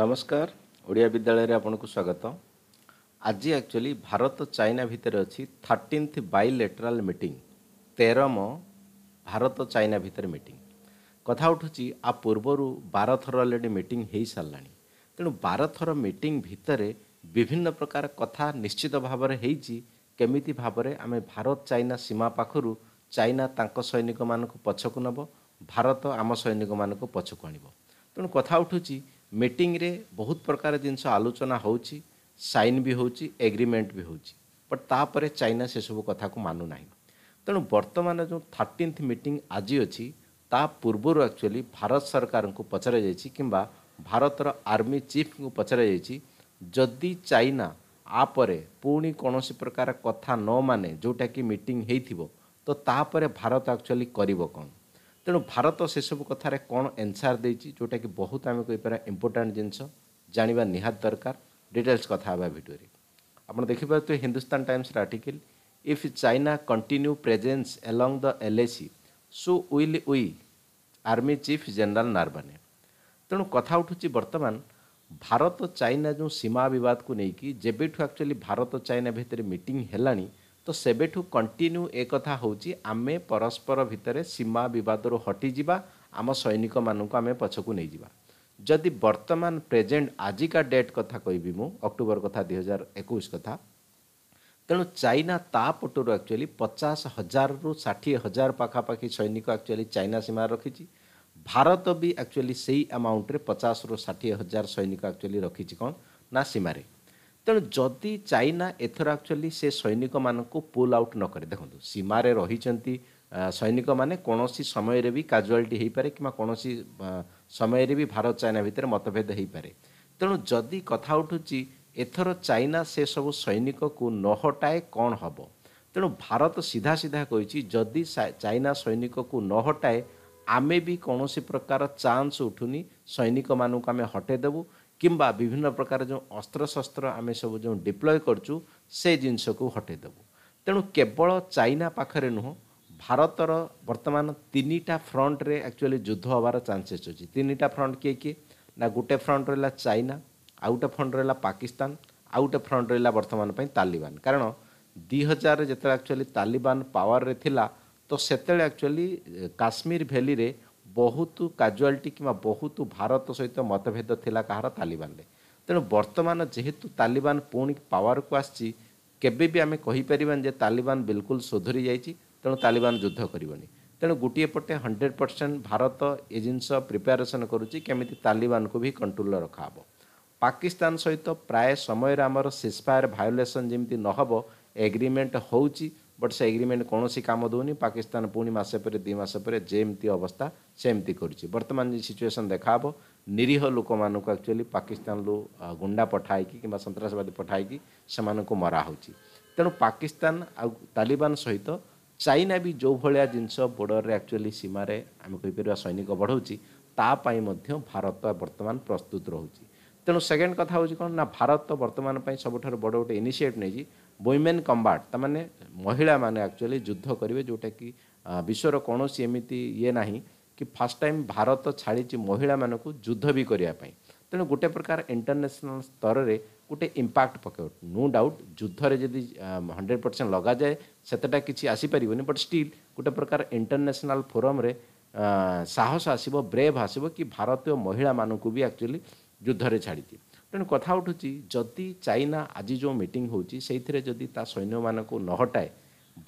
ନମସ୍କାର ଓଡ଼ିଆ ବିଦ୍ୟାଳୟରେ ଆପଣଙ୍କୁ ସ୍ୱାଗତ ଆଜି ଆକ୍ଚୁଆଲି ଭାରତ ଚାଇନା ଭିତରେ ଅଛି ଥାର୍ଟିନ୍ଥ ବାଇଲେଟରାଲ୍ ମିଟିଂ ତେରମ ଭାରତ ଚାଇନା ଭିତରେ ମିଟିଂ କଥା ଉଠୁଛି ଆ ପୂର୍ବରୁ ବାର ଥର ଅଲରେଡ଼ି ମିଟିଂ ହୋଇସାରିଲାଣି ତେଣୁ ବାର ଥର ମିଟିଂ ଭିତରେ ବିଭିନ୍ନ ପ୍ରକାର କଥା ନିଶ୍ଚିତ ଭାବରେ ହେଇଛି କେମିତି ଭାବରେ ଆମେ ଭାରତ ଚାଇନା ସୀମା ପାଖରୁ ଚାଇନା ତାଙ୍କ ସୈନିକମାନଙ୍କୁ ପଛକୁ ନେବ ଭାରତ ଆମ ସୈନିକମାନଙ୍କୁ ପଛକୁ ଆଣିବ ତେଣୁ କଥା ଉଠୁଛି ମିଟିଂରେ ବହୁତ ପ୍ରକାର ଜିନିଷ ଆଲୋଚନା ହେଉଛି ସାଇନ୍ ବି ହେଉଛି ଏଗ୍ରିମେଣ୍ଟ ବି ହେଉଛି ବଟ୍ ତାପରେ ଚାଇନା ସେସବୁ କଥାକୁ ମାନୁନାହିଁ ତେଣୁ ବର୍ତ୍ତମାନ ଯେଉଁ ଥାର୍ଟିନ୍ଥ ମିଟିଂ ଆଜି ଅଛି ତା ପୂର୍ବରୁ ଆକ୍ଚୁଆଲି ଭାରତ ସରକାରଙ୍କୁ ପଚରାଯାଇଛି କିମ୍ବା ଭାରତର ଆର୍ମି ଚିଫ୍ଙ୍କୁ ପଚରାଯାଇଛି ଯଦି ଚାଇନା ଆ ପରେ ପୁଣି କୌଣସି ପ୍ରକାର କଥା ନ ମାନେ ଯେଉଁଟାକି ମିଟିଂ ହେଇଥିବ ତ ତାପରେ ଭାରତ ଆକ୍ଚୁଆଲି କରିବ କ'ଣ ତେଣୁ ଭାରତ ସେସବୁ କଥାରେ କ'ଣ ଏନ୍ସାର୍ ଦେଇଛି ଯେଉଁଟାକି ବହୁତ ଆମେ କହିପାରିବା ଇମ୍ପୋର୍ଟାଣ୍ଟ ଜିନିଷ ଜାଣିବା ନିହାତି ଦରକାର ଡିଟେଲ୍ସ କଥା ହେବା ଭିଡ଼ିଓରେ ଆପଣ ଦେଖିପାରୁଥିବେ ହିନ୍ଦୁସ୍ତାନ ଟାଇମ୍ସର article if China continue presence along the L A C so will we army chief general Naravane ତେଣୁ କଥା ଉଠୁଛି ବର୍ତ୍ତମାନ ଭାରତ ଚାଇନା ଯେଉଁ ସୀମା ବିବାଦକୁ ନେଇକି ଯେବେଠୁ ଆକ୍ଚୁଆଲି ଭାରତ ଚାଇନା ଭିତରେ ମିଟିଂ ହେଲାଣି ତ ସେବେଠୁ କଣ୍ଟିନ୍ୟୁ ଏ କଥା ହେଉଛି ଆମେ ପରସ୍ପର ଭିତରେ ସୀମା ବିବାଦରୁ ହଟିଯିବା ଆମ ସୈନିକମାନଙ୍କୁ ଆମେ ପଛକୁ ନେଇଯିବା ଯଦି ବର୍ତ୍ତମାନ ପ୍ରେଜେଣ୍ଟ ଆଜିକା ଡେଟ୍ କଥା କହିବି ମୁଁ ଅକ୍ଟୋବର କଥା ଦୁଇ ହଜାର ଏକୋଇଶ କଥା ତେଣୁ ଚାଇନା ତା ପଟରୁ ଆକ୍ଚୁଆଲି ପଚାଶ ହଜାରରୁ ଷାଠିଏ ହଜାର ପାଖାପାଖି ସୈନିକ ଆକ୍ଚୁଆଲି ଚାଇନା ସୀମାରେ ରଖିଛି ଭାରତ ବି ଆକ୍ଚୁଆଲି ସେଇ ଆମାଉଣ୍ଟରେ ପଚାଶରୁ ଷାଠିଏ ହଜାର ସୈନିକ ଆକ୍ଚୁଆଲି ରଖିଛି କ'ଣ ନା ସୀମାରେ ତେଣୁ ଯଦି ଚାଇନା ଏଥର ଆକ୍ଚୁଆଲି ସେ ସୈନିକମାନଙ୍କୁ ପୁଲ୍ ଆଉଟ୍ ନ କରେ ଦେଖନ୍ତୁ ସୀମାରେ ରହିଛନ୍ତି ସୈନିକମାନେ କୌଣସି ସମୟରେ ବି କାଜୁଆଲିଟି ହୋଇପାରେ କିମ୍ବା କୌଣସି ସମୟରେ ବି ଭାରତ ଚାଇନା ଭିତରେ ମତଭେଦ ହୋଇପାରେ ତେଣୁ ଯଦି କଥା ଉଠୁଛି ଏଥର ଚାଇନା ସେସବୁ ସୈନିକକୁ ନ ହଟାଏ କ'ଣ ହେବ ତେଣୁ ଭାରତ ସିଧା ସିଧା କହିଛି ଯଦି ଚାଇନା ସୈନିକକୁ ନ ହଟାଏ ଆମେ ବି କୌଣସି ପ୍ରକାର ଚାନ୍ସ ଉଠୁନି ସୈନିକମାନଙ୍କୁ ଆମେ ହଟାଇ ଦେବୁ କିମ୍ବା ବିଭିନ୍ନ ପ୍ରକାର ଯେଉଁ ଅସ୍ତ୍ରଶସ୍ତ୍ର ଆମେ ସବୁ ଯେଉଁ ডিপ্লয় କରୁଛୁ ସେ ଜିନିଷକୁ হটাই ତେଣୁ କେବଳ ଚାଇନା ପାଖରେ ନୁହଁ ଭାରତର ବର୍ତ୍ତମାନ ତିନିଟା ଫ୍ରଣ୍ଟରେ ଆକ୍ଚୁଆଲି ଯୁଦ୍ଧ ହେବାର ଚାନ୍ସେସ୍ ଅଛି ତିନିଟା ଫ୍ରଣ୍ଟ କିଏ କିଏ ନା ଗୋଟେ ଫ୍ରଣ୍ଟ ରହିଲା ଚାଇନା ଆଉ ଗୋଟେ ଫ୍ରଣ୍ଟ ରହିଲା ପାକିସ୍ତାନ ଆଉ ଗୋଟେ ଫ୍ରଣ୍ଟ ରହିଲା ବର୍ତ୍ତମାନ ପାଇଁ ତାଲିବାନ କାରଣ ଦୁଇ ହଜାରରେ ଯେତେବେଳେ ଆକ୍ଚୁଆଲି ତାଲିବାନ ପାୱାରରେ ଥିଲା ତ ସେତେବେଳେ ଆକ୍ଚୁଆଲି କାଶ୍ମୀର ଭ୍ୟାଲିରେ ବହୁତ କାଜୁଆଲିଟି କିମ୍ବା ବହୁତ ଭାରତ ସହିତ ମତଭେଦ ଥିଲା କାହାର ତାଲିବାନରେ ତେଣୁ ବର୍ତ୍ତମାନ ଯେହେତୁ ତାଲିବାନ ପୁଣି ପାୱାରକୁ ଆସିଛି କେବେ ବି ଆମେ କହିପାରିବାନି ଯେ ତାଲିବାନ ବିଲକୁଲ ସୁଧୁରି ଯାଇଛି ତେଣୁ ତାଲିବାନ ଯୁଦ୍ଧ କରିବନି ତେଣୁ ଗୋଟିଏ ପଟେ ହଣ୍ଡ୍ରେଡ଼ ପରସେଣ୍ଟ ଭାରତ ଏ ଜିନିଷ ପ୍ରିପାରେସନ କରୁଛି କେମିତି ତାଲିବାନକୁ ବି କଣ୍ଟ୍ରୋଲରେ ରଖାହେବ ପାକିସ୍ତାନ ସହିତ ପ୍ରାୟ ସମୟରେ ଆମର ସିସ୍ଫାୟାର ଭାଓଲେସନ୍ ଯେମିତି ନହେବ ଏଗ୍ରିମେଣ୍ଟ ହେଉଛି ବଟ୍ ସେ ଏଗ୍ରିମେଣ୍ଟ କୌଣସି କାମ ଦେଉନି ପାକିସ୍ତାନ ପୁଣି ମାସେ ପରେ ଦୁଇ ମାସ ପରେ ଯେମିତି ଅବସ୍ଥା ସେମିତି କରୁଛି ବର୍ତ୍ତମାନ ସିଚୁଏସନ୍ ଦେଖାହେବ ନିରୀହ ଲୋକମାନଙ୍କୁ ଆକ୍ଚୁଆଲି ପାକିସ୍ତାନରୁ ଗୁଣ୍ଡା ପଠା ହେଇକି କିମ୍ବା ସନ୍ତାସବାଦୀ ପଠା ହେଇକି ସେମାନଙ୍କୁ ମରା ହେଉଛି ତେଣୁ ପାକିସ୍ତାନ ଆଉ ତାଲିବାନ ସହିତ ଚାଇନା ବି ଯେଉଁ ଭଳିଆ ଜିନିଷ ବୋର୍ଡ଼ରରେ ଆକ୍ଚୁଆଲି ସୀମାରେ ଆମେ କହିପାରିବା ସୈନିକ ବଢ଼ାଉଛି ତା ପାଇଁ ମଧ୍ୟ ଭାରତ ବର୍ତ୍ତମାନ ପ୍ରସ୍ତୁତ ରହୁଛି ତେଣୁ ସେକେଣ୍ଡ କଥା ହେଉଛି କ'ଣ ନା ଭାରତ ବର୍ତ୍ତମାନ ପାଇଁ ସବୁଠାରୁ ବଡ଼ ଗୋଟେ ଇନିସିଏଟିଭ୍ ନେଇଛି ବୋଇମେନ୍ କମ୍ବାଟ ତାମାନେ ମହିଳାମାନେ ଆକ୍ଚୁଆଲି ଯୁଦ୍ଧ କରିବେ ଯେଉଁଟାକି ବିଶ୍ୱର କୌଣସି ଏମିତି ଇଏ ନାହିଁ କି ଫାର୍ଷ୍ଟ ଟାଇମ୍ ଭାରତ ଛାଡ଼ିଛି ମହିଳାମାନଙ୍କୁ ଯୁଦ୍ଧ ବି କରିବା ପାଇଁ ତେଣୁ ଗୋଟେ ପ୍ରକାର ଇଣ୍ଟରନ୍ୟାସନାଲ ସ୍ତରରେ ଗୋଟେ ଇମ୍ପାକ୍ଟ ପକାଇବ ନୋ ଡାଉଟ୍ ଯୁଦ୍ଧରେ ଯଦି ହଣ୍ଡ୍ରେଡ଼ ପରସେଣ୍ଟ ଲଗାଯାଏ ସେତେଟା କିଛି ଆସିପାରିବନି ବଟ୍ ଷ୍ଟିଲ୍ ଗୋଟେ ପ୍ରକାର ଇଣ୍ଟରନ୍ୟାସନାଲ ଫୋରମରେ ସାହସ ଆସିବ ବ୍ରେଭ୍ ଆସିବ କି ଭାରତୀୟ ମହିଳାମାନଙ୍କୁ ବି ଆକ୍ଚୁଆଲି ଯୁଦ୍ଧରେ ଛାଡ଼ିଛି ତେଣୁ କଥା ଉଠୁଛି ଯଦି ଚାଇନା ଆଜି ଯେଉଁ ମିଟିଂ ହେଉଛି ସେଇଥିରେ ଯଦି ତା ସୈନ୍ୟମାନଙ୍କୁ ନ ହଟାଏ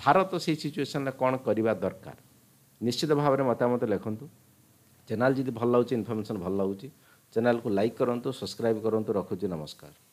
ଭାରତ ସେଇ ସିଚୁଏସନ୍ରେ କ'ଣ କରିବା ଦରକାର ନିଶ୍ଚିତ ଭାବରେ ମତାମତ ଲେଖନ୍ତୁ ଚ୍ୟାନେଲ୍ ଯଦି ଭଲ ଲାଗୁଛି ଇନଫର୍ମେସନ୍ ଭଲ ଲାଗୁଛି ଚ୍ୟାନେଲ୍କୁ ଲାଇକ୍ କରନ୍ତୁ ସବସ୍କ୍ରାଇବ୍ କରନ୍ତୁ ରଖୁଛି ନମସ୍କାର